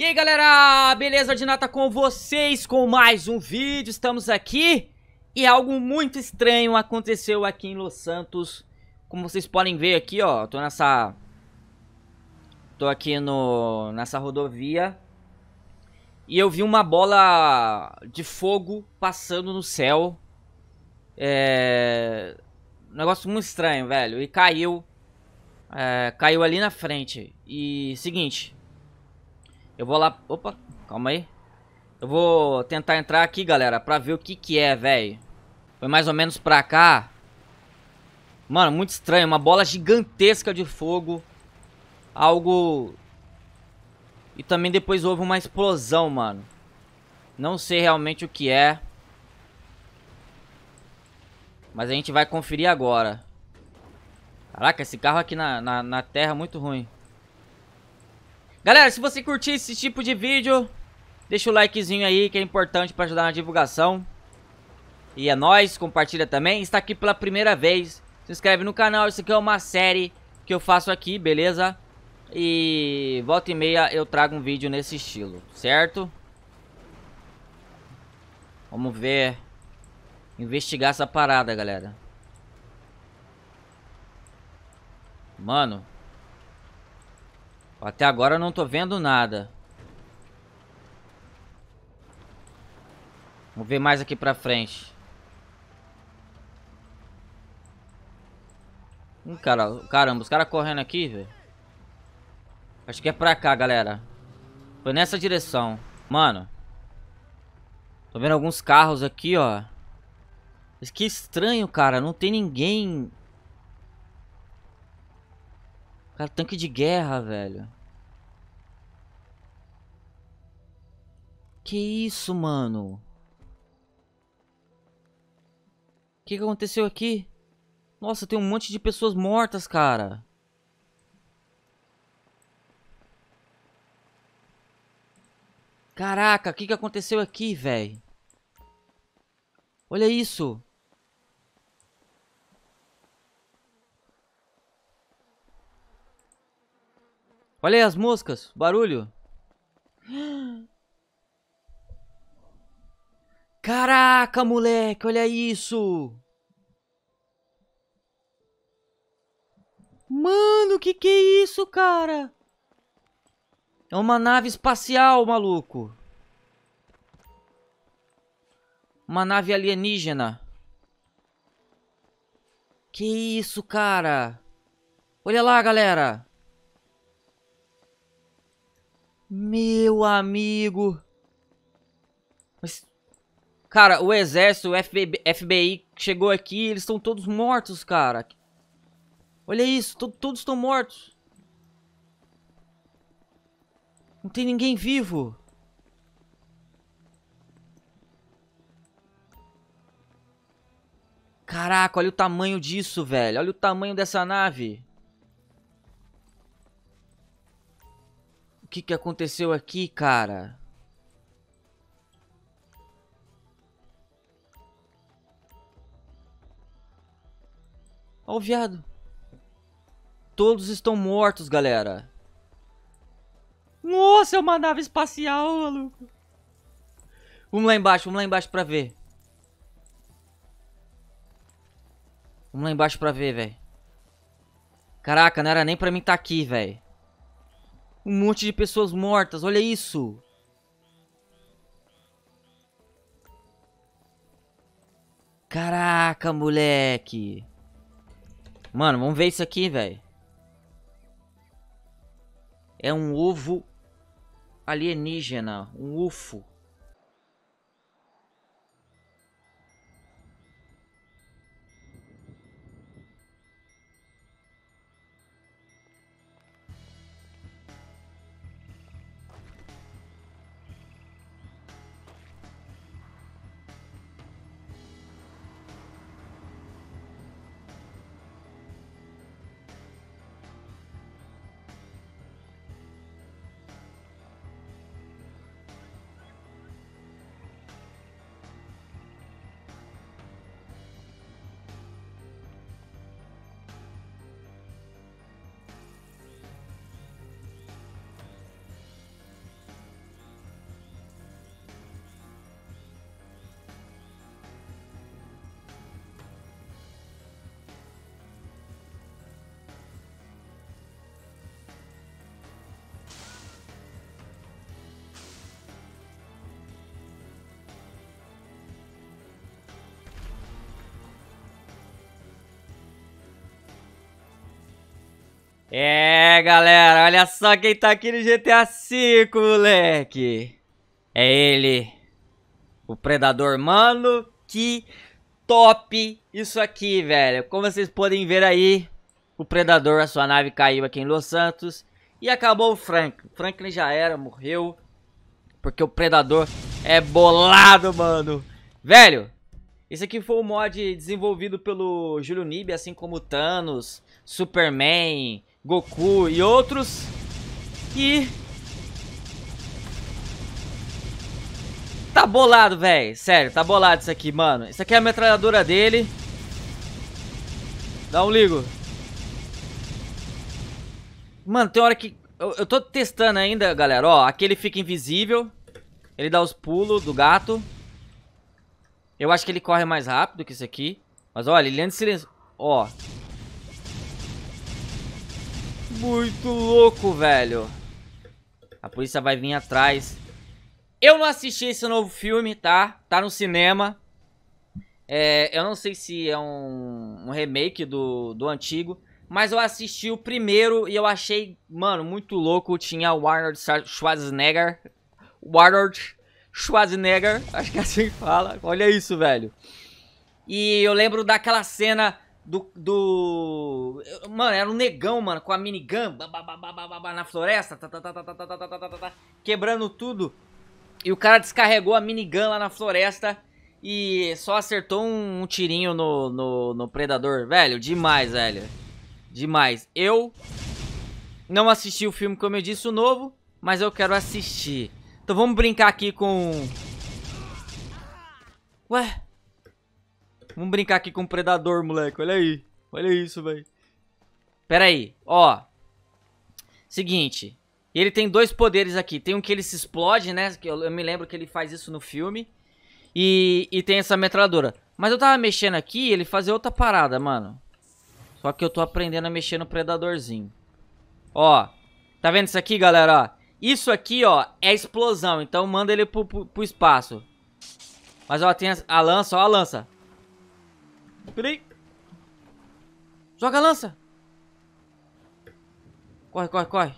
E aí galera, beleza? Ordinata com vocês com mais um vídeo, estamos aqui e algo muito estranho aconteceu aqui em Los Santos Como vocês podem ver aqui ó, tô nessa... Tô aqui no... nessa rodovia E eu vi uma bola de fogo passando no céu É... Um negócio muito estranho velho, e caiu é... Caiu ali na frente E seguinte, eu vou lá... Opa, calma aí. Eu vou tentar entrar aqui, galera, pra ver o que que é, velho. Foi mais ou menos pra cá. Mano, muito estranho. Uma bola gigantesca de fogo. Algo... E também depois houve uma explosão, mano. Não sei realmente o que é. Mas a gente vai conferir agora. Caraca, esse carro aqui na, na, na terra é muito ruim. Galera, se você curtir esse tipo de vídeo, deixa o likezinho aí que é importante para ajudar na divulgação. E é nóis, compartilha também. Está aqui pela primeira vez. Se inscreve no canal, isso aqui é uma série que eu faço aqui, beleza? E volta e meia eu trago um vídeo nesse estilo, certo? Vamos ver. Investigar essa parada, galera. Mano. Até agora eu não tô vendo nada. Vamos ver mais aqui pra frente. Hum, cara, caramba, os caras correndo aqui, velho. Acho que é pra cá, galera. Foi nessa direção. Mano. Tô vendo alguns carros aqui, ó. Mas que estranho, cara. Não tem ninguém Cara, tanque de guerra, velho. Que isso, mano? O que, que aconteceu aqui? Nossa, tem um monte de pessoas mortas, cara. Caraca, o que, que aconteceu aqui, velho? Olha isso. Olha aí as moscas, barulho. Caraca, moleque, olha isso. Mano, que que é isso, cara? É uma nave espacial, maluco. Uma nave alienígena. Que isso, cara? Olha lá, galera. Meu amigo. Mas, cara, o exército, o FBI, FBI chegou aqui, eles estão todos mortos, cara. Olha isso, to todos estão mortos. Não tem ninguém vivo. Caraca, olha o tamanho disso, velho. Olha o tamanho dessa nave. O que que aconteceu aqui, cara? Ó o viado. Todos estão mortos, galera. Nossa, é uma nave espacial, maluco. Vamos lá embaixo, vamos lá embaixo pra ver. Vamos lá embaixo pra ver, velho. Caraca, não era nem pra mim estar tá aqui, velho. Um monte de pessoas mortas, olha isso! Caraca, moleque! Mano, vamos ver isso aqui, velho. É um ovo alienígena, um UFO. Olha só quem tá aqui no GTA V, moleque. É ele. O Predador. Mano, que top isso aqui, velho. Como vocês podem ver aí, o Predador, a sua nave caiu aqui em Los Santos. E acabou o Franklin. Franklin já era, morreu. Porque o Predador é bolado, mano. Velho, esse aqui foi um mod desenvolvido pelo Júlio Nib, assim como Thanos, Superman, Goku e outros. E. Tá bolado, velho. Sério, tá bolado isso aqui, mano. Isso aqui é a metralhadora dele. Dá um ligo. Mano, tem hora que... Eu, eu tô testando ainda, galera. Ó, aqui ele fica invisível. Ele dá os pulos do gato. Eu acho que ele corre mais rápido que isso aqui. Mas olha, ele anda em silêncio. Ó, muito louco, velho. A polícia vai vir atrás. Eu não assisti esse novo filme, tá? Tá no cinema. É, eu não sei se é um, um remake do, do antigo. Mas eu assisti o primeiro e eu achei, mano, muito louco. Tinha o Arnold Schwarzenegger. O Arnold Schwarzenegger, acho que é assim que fala. Olha isso, velho. E eu lembro daquela cena do, do. Mano, era um negão, mano, com a minigun na floresta, quebrando tudo. E o cara descarregou a minigun lá na floresta e só acertou um, um tirinho no, no, no predador. Velho, demais, velho. Demais. Eu não assisti o filme, como eu disse, o novo, mas eu quero assistir. Então vamos brincar aqui com... Ué? Vamos brincar aqui com o predador, moleque. Olha aí. Olha isso, velho. Pera aí. Ó. Seguinte. Ele tem dois poderes aqui. Tem um que ele se explode, né? Eu, eu me lembro que ele faz isso no filme. E, e tem essa metralhadora. Mas eu tava mexendo aqui ele fazia outra parada, mano. Só que eu tô aprendendo a mexer no predadorzinho. Ó. Tá vendo isso aqui, galera? Isso aqui, ó, é explosão. Então manda ele pro, pro, pro espaço. Mas, ó, tem a, a lança, ó, a lança. Peraí. Joga a lança. Corre, corre, corre.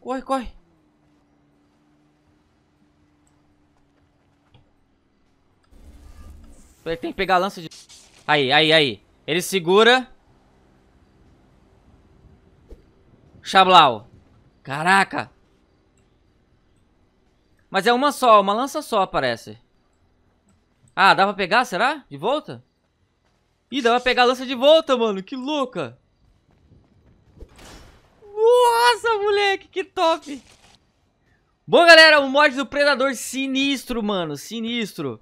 Corre, corre. Ele tem que pegar a lança de... Aí, aí, aí. Ele segura. Chablau. Caraca. Mas é uma só, uma lança só, parece. Ah, dá pra pegar, será? De volta? Ih, dá pra pegar a lança de volta, mano. Que louca. Nossa, moleque, que top. Bom, galera, o mod do Predador sinistro, mano. Sinistro.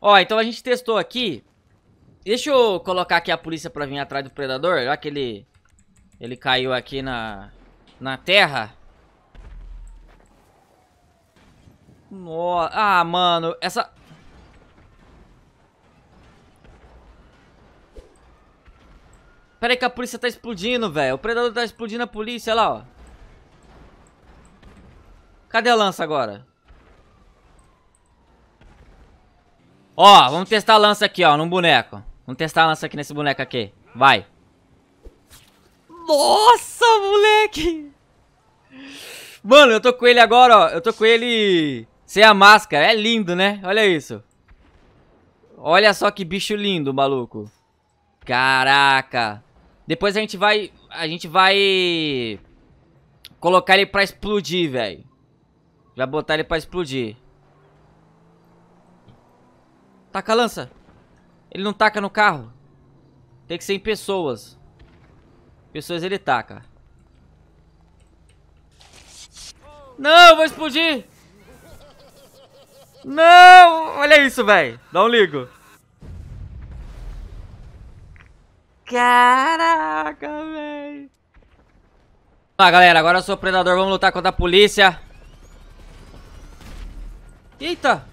Ó, então a gente testou aqui. Deixa eu colocar aqui a polícia pra vir atrás do Predador. Já que ele, ele caiu aqui na, na terra. Nossa. Ah, mano. Essa, Pera aí que a polícia tá explodindo, velho. O predador tá explodindo a polícia, olha lá, ó. Cadê a lança agora? Ó, vamos testar a lança aqui, ó, num boneco. Vamos testar a lança aqui nesse boneco aqui. Vai. Nossa, moleque! Mano, eu tô com ele agora, ó. Eu tô com ele sem a máscara. É lindo, né? Olha isso. Olha só que bicho lindo, maluco. Caraca. Depois a gente vai... A gente vai... Colocar ele pra explodir, velho. Já botar ele pra explodir. Taca a lança. Ele não taca no carro. Tem que ser em pessoas. Pessoas ele taca. Não, vou explodir. Não, olha isso, velho. Dá um ligo. Caraca, velho. Tá, ah, galera, agora eu sou o predador, vamos lutar contra a polícia. Eita!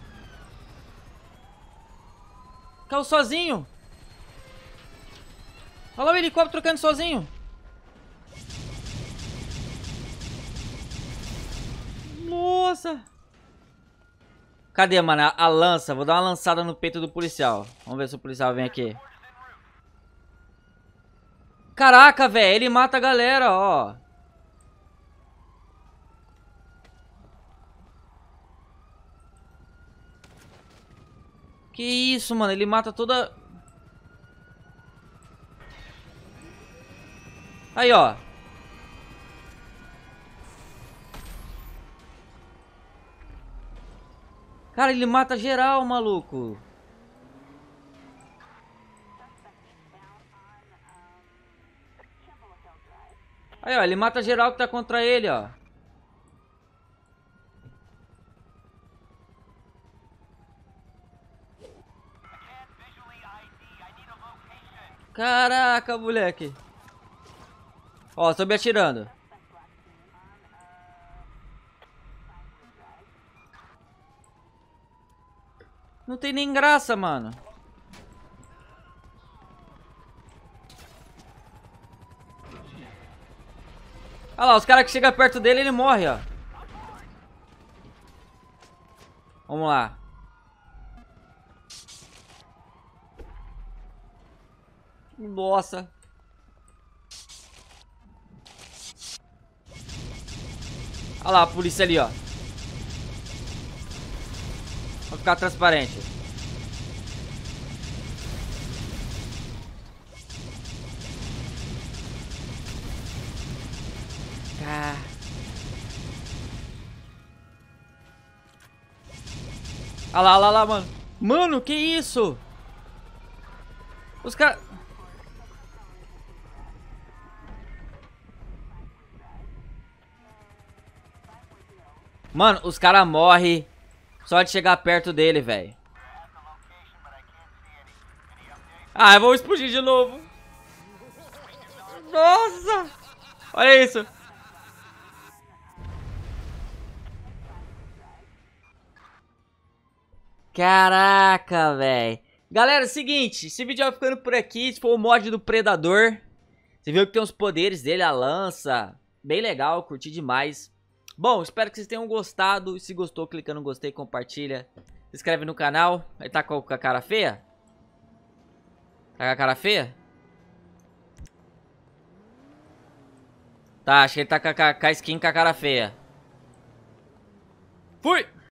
Caiu sozinho. Olha lá o helicóptero trocando sozinho. Nossa. Cadê, mano? a lança. Vou dar uma lançada no peito do policial. Vamos ver se o policial vem aqui. Caraca, velho, ele mata a galera, ó. Que isso, mano, ele mata toda... Aí, ó. Cara, ele mata geral, maluco. Aí, ó, ele mata geral que tá contra ele, ó. Caraca, moleque. Ó, tô me atirando. Não tem nem graça, mano. Olha lá, os caras que chegam perto dele, ele morre, ó. Vamos lá. Nossa. Olha lá a polícia ali, ó. Vai ficar transparente. Olha lá, olha lá, mano. Mano, que isso? Os caras... Mano, os caras morrem só de chegar perto dele, velho. Ah, eu vou explodir de novo. Nossa! Olha isso. Caraca, velho. Galera, é seguinte, esse vídeo vai ficando por aqui. Esse foi o mod do Predador. Você viu que tem os poderes dele, a lança. Bem legal, curti demais. Bom, espero que vocês tenham gostado. Se gostou, clica no gostei, compartilha. Se inscreve no canal. Ele tá com a cara feia? Tá com a cara feia? Tá, acho que ele tá com a, com a skin com a cara feia. Fui!